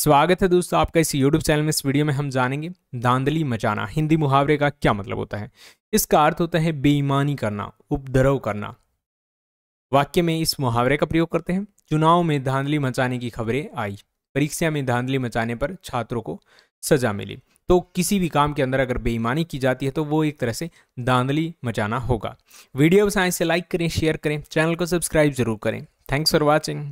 स्वागत है दोस्तों आपका इस YouTube चैनल में इस वीडियो में हम जानेंगे धांधली मचाना हिंदी मुहावरे का क्या मतलब होता है इसका अर्थ होता है बेईमानी करना उपद्रव करना वाक्य में इस मुहावरे का प्रयोग करते हैं चुनाव में धांधली मचाने की खबरें आई परीक्षा में धांधली मचाने पर छात्रों को सजा मिली तो किसी भी काम के अंदर अगर बेईमानी की जाती है तो वो एक तरह से धांधली मचाना होगा वीडियो साइंस से लाइक करें शेयर करें चैनल को सब्सक्राइब जरूर करें थैंक्स फॉर वॉचिंग